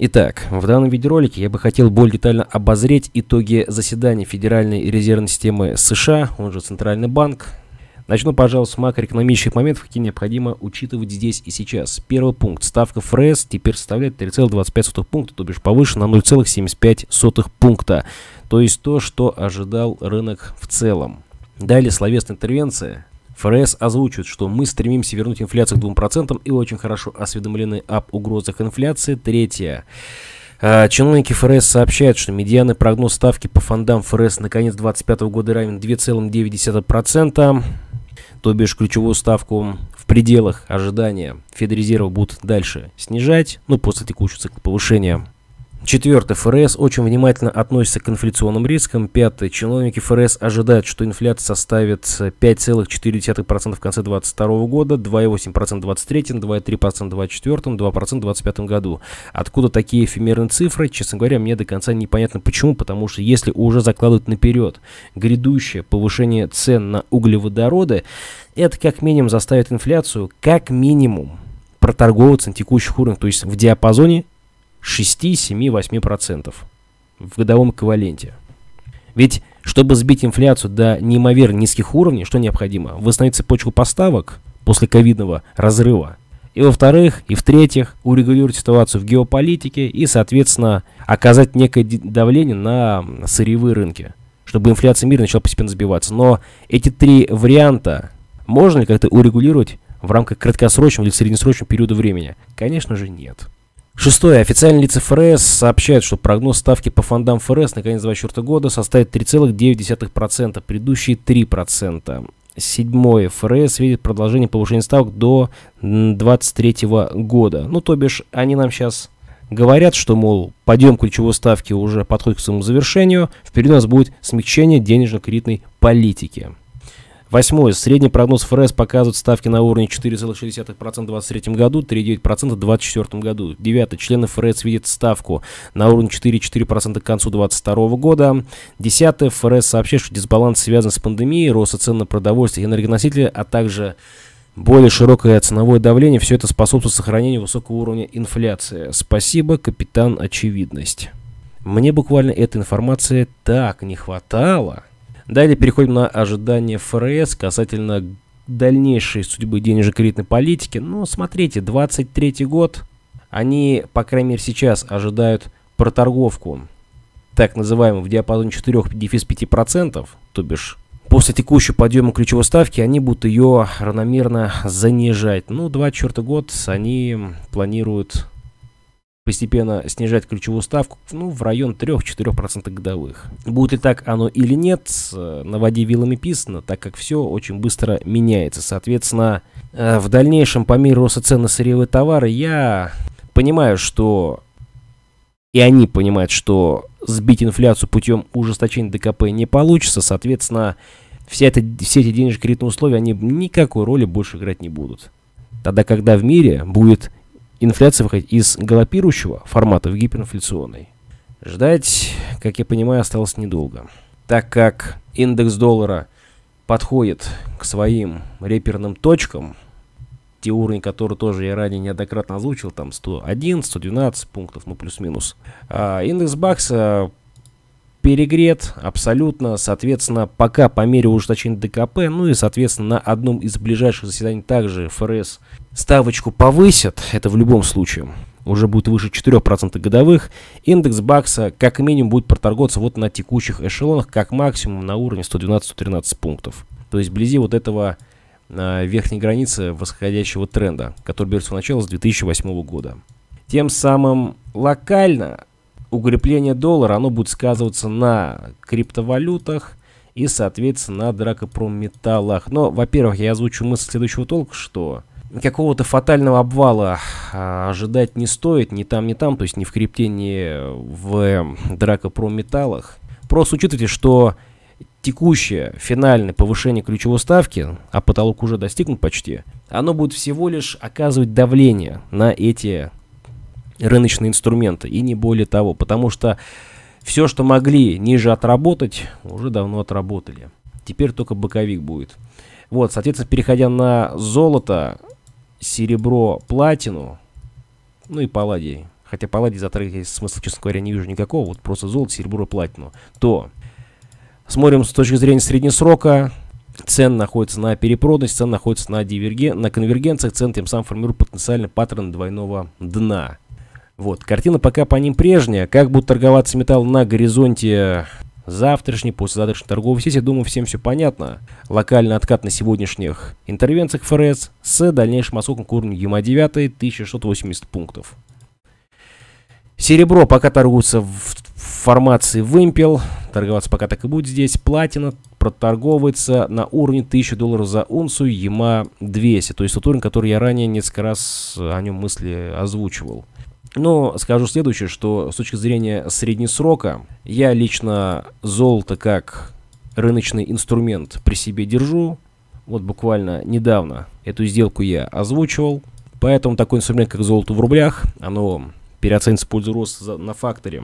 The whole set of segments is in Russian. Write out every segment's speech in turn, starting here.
Итак, в данном видеоролике я бы хотел более детально обозреть итоги заседания Федеральной резервной системы США, он же Центральный банк. Начну, пожалуй, с макроэкономических моментов, какие необходимо учитывать здесь и сейчас. Первый пункт. Ставка ФРС теперь составляет 3,25 пункта, то бишь повышена на 0,75 пункта. То есть то, что ожидал рынок в целом. Далее словесная интервенция. ФРС озвучивает, что мы стремимся вернуть инфляцию к 2% и очень хорошо осведомлены об угрозах инфляции. Третье. А, чиновники ФРС сообщают, что медианы прогноз ставки по фондам ФРС на конец 2025 года равен 2,9%, то бишь ключевую ставку в пределах ожидания Федрезерва будут дальше снижать, ну, после текущего цикла повышения. Четвертое. ФРС очень внимательно относится к инфляционным рискам. Пятое. Чиновники ФРС ожидают, что инфляция составит 5,4% в конце 2022 года, 2,8% в 2023, 2,3% в 2024, 2% в 2025 году. Откуда такие эфемерные цифры, честно говоря, мне до конца непонятно почему, потому что если уже закладывают наперед грядущее повышение цен на углеводороды, это как минимум заставит инфляцию как минимум проторговаться на текущих уровнях, то есть в диапазоне 6-7-8% в годовом эквиваленте. Ведь, чтобы сбить инфляцию до неимоверно низких уровней, что необходимо? Восстановить цепочку поставок после ковидного разрыва. И во-вторых, и в-третьих, урегулировать ситуацию в геополитике и, соответственно, оказать некое давление на сырьевые рынки, чтобы инфляция мира начала постепенно сбиваться. Но эти три варианта можно ли как-то урегулировать в рамках краткосрочного или среднесрочного периода времени? Конечно же, нет. Шестое. Официальные лица ФРС сообщают, что прогноз ставки по фондам ФРС на конец 2024 года составит 3,9%, предыдущие 3%. Седьмое. ФРС видит продолжение повышения ставок до 2023 года. Ну, то бишь, они нам сейчас говорят, что, мол, подъем ключевой ставки уже подходит к своему завершению, впереди у нас будет смягчение денежно-кредитной политики. Восьмое. Средний прогноз ФРС показывает ставки на уровне 4,6% в 2023 году, 3,9% в 2024 году. Девятое. Члены ФРС видят ставку на уровне 4,4% к концу 2022 года. Десятое. ФРС сообщает, что дисбаланс связан с пандемией, ростом цен на продовольствие и энергоносители, а также более широкое ценовое давление. Все это способствует сохранению высокого уровня инфляции. Спасибо, капитан Очевидность. Мне буквально этой информации так не хватало. Далее переходим на ожидания ФРС касательно дальнейшей судьбы денежно-кредитной политики. Ну, смотрите, 23 год, они, по крайней мере, сейчас ожидают проторговку так называемую в диапазоне 4-5%, то бишь после текущего подъема ключевой ставки они будут ее равномерно занижать. Ну, 24 год они планируют постепенно снижать ключевую ставку ну, в район 3-4% годовых. Будет ли так оно или нет, э, на воде вилами писано, так как все очень быстро меняется. Соответственно, э, в дальнейшем по мере роста цен на сырьевые товары я понимаю, что и они понимают, что сбить инфляцию путем ужесточения ДКП не получится, соответственно, вся эта, все эти денежно-кредитные условия, они никакой роли больше играть не будут. Тогда, когда в мире будет инфляция выходить из галопирующего формата в гиперинфляционный. Ждать, как я понимаю, осталось недолго, так как индекс доллара подходит к своим реперным точкам, те уровни, которые тоже я ранее неоднократно озвучил, там 101, 112 пунктов, ну плюс-минус. А индекс бакса перегрет абсолютно, соответственно, пока по мере ужесточения ДКП, ну и, соответственно, на одном из ближайших заседаний также ФРС ставочку повысят, это в любом случае, уже будет выше 4% годовых, индекс бакса как минимум будет проторговаться вот на текущих эшелонах, как максимум на уровне 112-113 пунктов. То есть вблизи вот этого э, верхней границы восходящего тренда, который берется в начало с 2008 года. Тем самым локально укрепление доллара, оно будет сказываться на криптовалютах и, соответственно, на дракопрометаллах. Но, во-первых, я озвучу мысль следующего толка, что какого-то фатального обвала а, ожидать не стоит, ни там, ни там, то есть ни в крипте, ни в дракопрометаллах. Просто учитывайте, что текущее финальное повышение ключевой ставки, а потолок уже достигнут почти, оно будет всего лишь оказывать давление на эти рыночные инструменты и не более того, потому что все, что могли ниже отработать, уже давно отработали. Теперь только боковик будет. Вот, соответственно, переходя на золото, серебро, платину, ну и палладий, хотя палладий затрагивать смысла, честно говоря, не вижу никакого, вот просто золото, серебро, платину, то смотрим с точки зрения среднесрока, цен находится на перепроданности, цен находится на, диверген... на конвергенциях, цен тем самым формирует потенциальный паттерн двойного дна. Вот, картина пока по ним прежняя. Как будут торговаться металл на горизонте завтрашней, послезавтрашней торговой сессии, думаю, всем все понятно. Локальный откат на сегодняшних интервенциях ФРС с дальнейшим отскоком к уровню ЕМА 9 1680 пунктов. Серебро пока торгуется в формации вымпел, торговаться пока так и будет здесь. Платина проторговывается на уровне 1000 долларов за унцию, ЕМА 200, то есть тот уровень, который я ранее несколько раз о нем мысли озвучивал. Но скажу следующее, что с точки зрения среднесрока, я лично золото как рыночный инструмент при себе держу. Вот буквально недавно эту сделку я озвучивал. Поэтому такой инструмент, как золото в рублях, оно переоценится пользу роста на факторе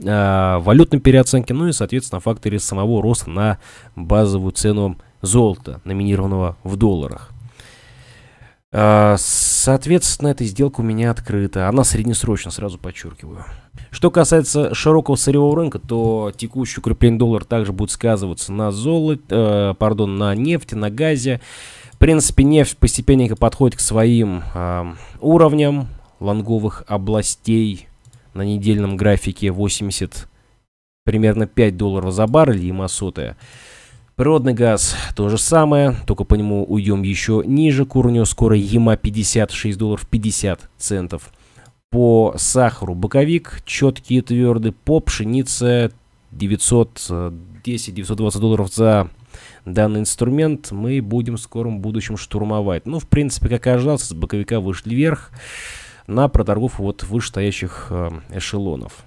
э, валютной переоценки, ну и, соответственно, факторе самого роста на базовую цену золота, номинированного в долларах. Э, с Соответственно, эта сделка у меня открыта. Она среднесрочно, сразу подчеркиваю. Что касается широкого сырьевого рынка, то текущий укрепление доллара также будет сказываться на золоте, э, пардон, на нефти, на газе. В принципе, нефть постепенненько подходит к своим э, уровням лонговых областей на недельном графике 80 примерно 5 долларов за баррель, и масотая. Природный газ то же самое, только по нему уйдем еще ниже к уровню скоро ЕМА 56 долларов 50 центов. По сахару боковик четкий и твердый, по пшенице 910-920 долларов за данный инструмент мы будем в скором будущем штурмовать. Ну, в принципе, как и ожидался, с боковика вышли вверх на проторгов вот вышестоящих э, эшелонов.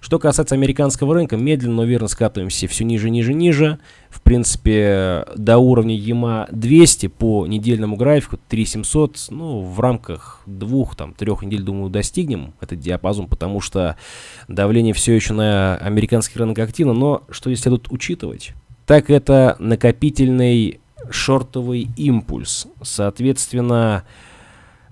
Что касается американского рынка, медленно, но верно скатываемся все ниже, ниже, ниже. В принципе, до уровня EMA 200 по недельному графику 3700, ну, в рамках двух, там, трех недель, думаю, достигнем этот диапазон, потому что давление все еще на американский рынок активно, но что если тут учитывать? Так это накопительный шортовый импульс. Соответственно,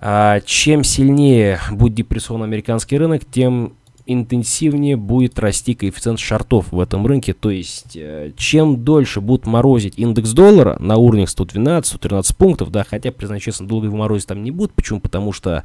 а, чем сильнее будет депрессован американский рынок, тем интенсивнее будет расти коэффициент шортов в этом рынке. То есть, э, чем дольше будут морозить индекс доллара на уровнях 112-113 пунктов, да, хотя, признаюсь честно, долго его морозить там не будет, Почему? Потому что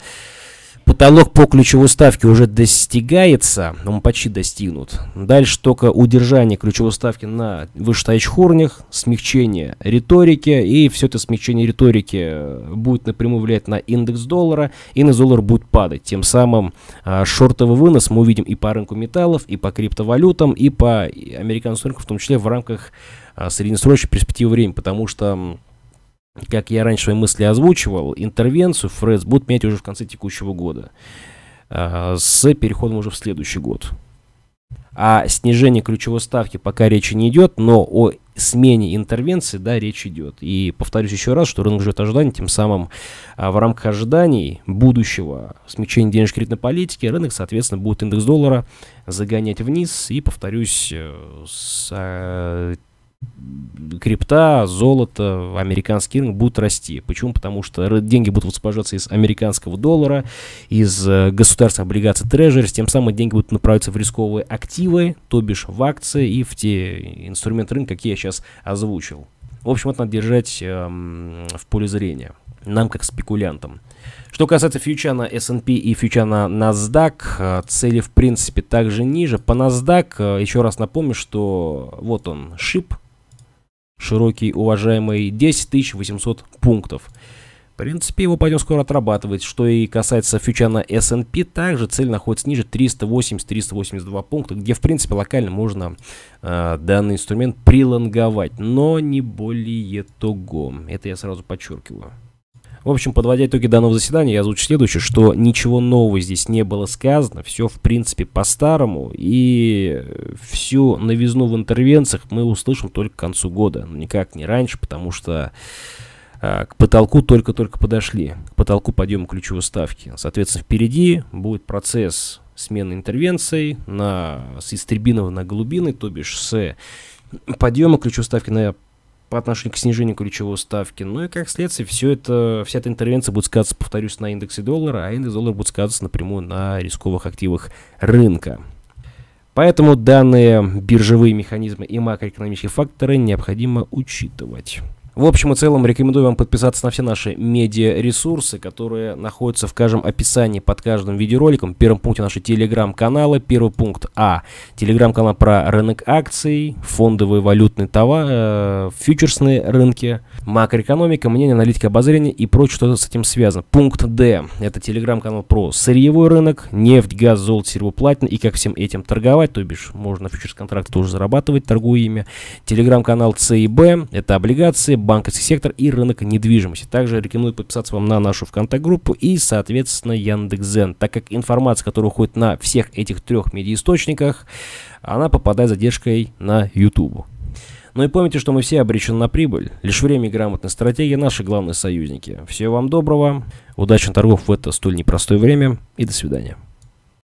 Потолок по ключевой ставке уже достигается, он почти достигнут. Дальше только удержание ключевой ставки на вышестоящих уровнях, смягчение риторики, и все это смягчение риторики э, будет напрямую влиять на индекс доллара, и на доллар будет падать. Тем самым а, шортовый вынос мы увидим и по рынку металлов, и по криптовалютам, и по американскому рынку, в том числе в рамках а, среднесрочной перспективы времени, потому что как я раньше свои мысли озвучивал, интервенцию ФРС будут менять уже в конце текущего года, а, с переходом уже в следующий год. А снижение ключевой ставки пока речи не идет, но о смене интервенции, да, речь идет. И повторюсь еще раз, что рынок ждет ожиданий, тем самым а, в рамках ожиданий будущего смягчения денежно-кредитной политики рынок, соответственно, будет индекс доллара загонять вниз. И, повторюсь, э, с а, крипта, золото, американский рынок будут расти. Почему? Потому что деньги будут высвобождаться из американского доллара, из э, государственных облигаций трежерс, тем самым деньги будут направляться в рисковые активы, то бишь в акции и в те инструменты рынка, какие я сейчас озвучил. В общем, это надо держать эм, в поле зрения, нам как спекулянтам. Что касается фьюча на S&P и фьюча на NASDAQ, э, цели в принципе также ниже. По NASDAQ, э, еще раз напомню, что вот он, шип, широкий, уважаемый, 10 800 пунктов. В принципе, его пойдет скоро отрабатывать. Что и касается фьючера S&P, также цель находится ниже 380-382 пункта, где, в принципе, локально можно э, данный инструмент прилонговать, но не более того. Это я сразу подчеркиваю. В общем, подводя итоги данного заседания, я озвучу следующее, что ничего нового здесь не было сказано, все в принципе по-старому, и э, всю новизну в интервенциях мы услышим только к концу года, никак не раньше, потому что а, к потолку только-только подошли, к потолку подъема ключевой ставки. Соответственно, впереди будет процесс смены интервенций на, с истребинова на голубины, то бишь с подъема ключевой ставки на по отношению к снижению ключевой ставки. Ну и как следствие, все это, вся эта интервенция будет сказываться, повторюсь, на индексе доллара, а индекс доллара будет сказываться напрямую на рисковых активах рынка. Поэтому данные биржевые механизмы и макроэкономические факторы необходимо учитывать. В общем и целом, рекомендую вам подписаться на все наши медиа-ресурсы, которые находятся в каждом описании под каждым видеороликом. Первым первом пункте наши телеграм-каналы. Первый пункт А. Телеграм-канал про рынок акций, фондовые валютные товары, э, фьючерсные рынки, макроэкономика, мнение, аналитика, обозрение и прочее, что с этим связано. Пункт Д. Это телеграм-канал про сырьевой рынок, нефть, газ, золото, серебро, платина и как всем этим торговать, то бишь можно фьючерс-контракты тоже зарабатывать, торгуя ими. Телеграм-канал С и Б. Это облигации, банковский сектор и рынок недвижимости. Также рекомендую подписаться вам на нашу ВКонтакт-группу и, соответственно, Яндекс.Зен, так как информация, которая уходит на всех этих трех медиаисточниках, она попадает задержкой на YouTube. Но ну и помните, что мы все обречены на прибыль. Лишь время и грамотная стратегия – наши главные союзники. Всего вам доброго, удачи на торгов в это столь непростое время и до свидания.